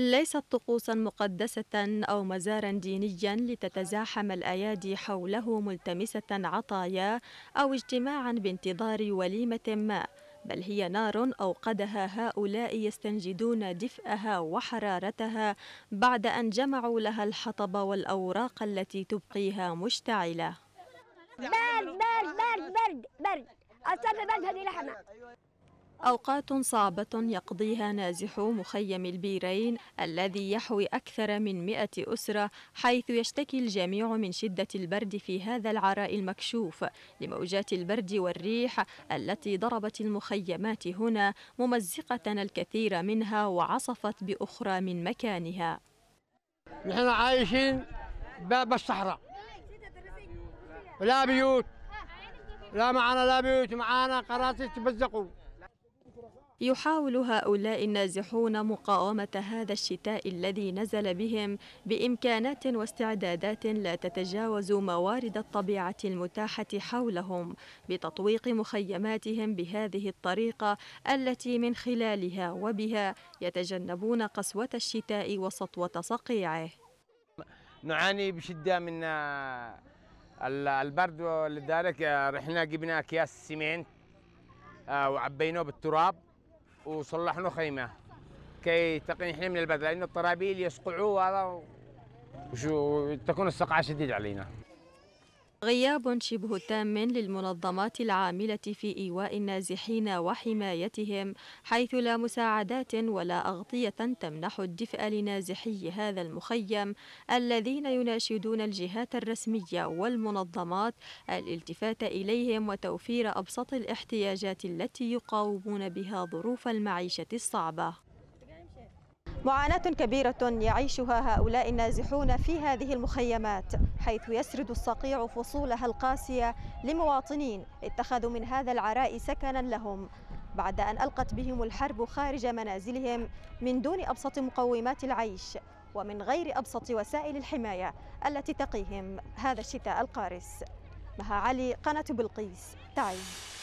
ليست طقوسا مقدسة أو مزارا دينيا لتتزاحم الأيادي حوله ملتمسة عطايا أو اجتماعا بانتظار وليمة ما بل هي نار أوقدها هؤلاء يستنجدون دفئها وحرارتها بعد أن جمعوا لها الحطب والأوراق التي تبقيها مشتعلة برد برد برد برد برد أصلا برد هذه لحمة أوقات صعبة يقضيها نازحو مخيم البيرين الذي يحوي أكثر من مئة أسرة حيث يشتكي الجميع من شدة البرد في هذا العراء المكشوف لموجات البرد والريح التي ضربت المخيمات هنا ممزقة الكثير منها وعصفت بأخرى من مكانها نحن عايشين باب الصحراء لا بيوت لا معنا لا بيوت معنا قراصي تبزقوا يحاول هؤلاء النازحون مقاومة هذا الشتاء الذي نزل بهم بإمكانات واستعدادات لا تتجاوز موارد الطبيعة المتاحة حولهم بتطويق مخيماتهم بهذه الطريقة التي من خلالها وبها يتجنبون قسوة الشتاء وسطوة صقيعه نعاني بشدة من آه، البرد ولذلك آه، رحنا جبنا أكياس سمنت آه، وعبيناه بالتراب وصلحنا خيمه كي تقنحنا من البذل لان الطرابيل يسقعوا هذا وشو تكون السقعه شديده علينا غياب شبه تام للمنظمات العاملة في إيواء النازحين وحمايتهم حيث لا مساعدات ولا أغطية تمنح الدفء لنازحي هذا المخيم الذين يناشدون الجهات الرسمية والمنظمات الالتفات إليهم وتوفير أبسط الاحتياجات التي يقاومون بها ظروف المعيشة الصعبة معاناة كبيرة يعيشها هؤلاء النازحون في هذه المخيمات حيث يسرد الصقيع فصولها القاسية لمواطنين اتخذوا من هذا العراء سكنا لهم بعد أن ألقت بهم الحرب خارج منازلهم من دون أبسط مقومات العيش ومن غير أبسط وسائل الحماية التي تقيهم هذا الشتاء القارس مها علي قناة بلقيس تعيش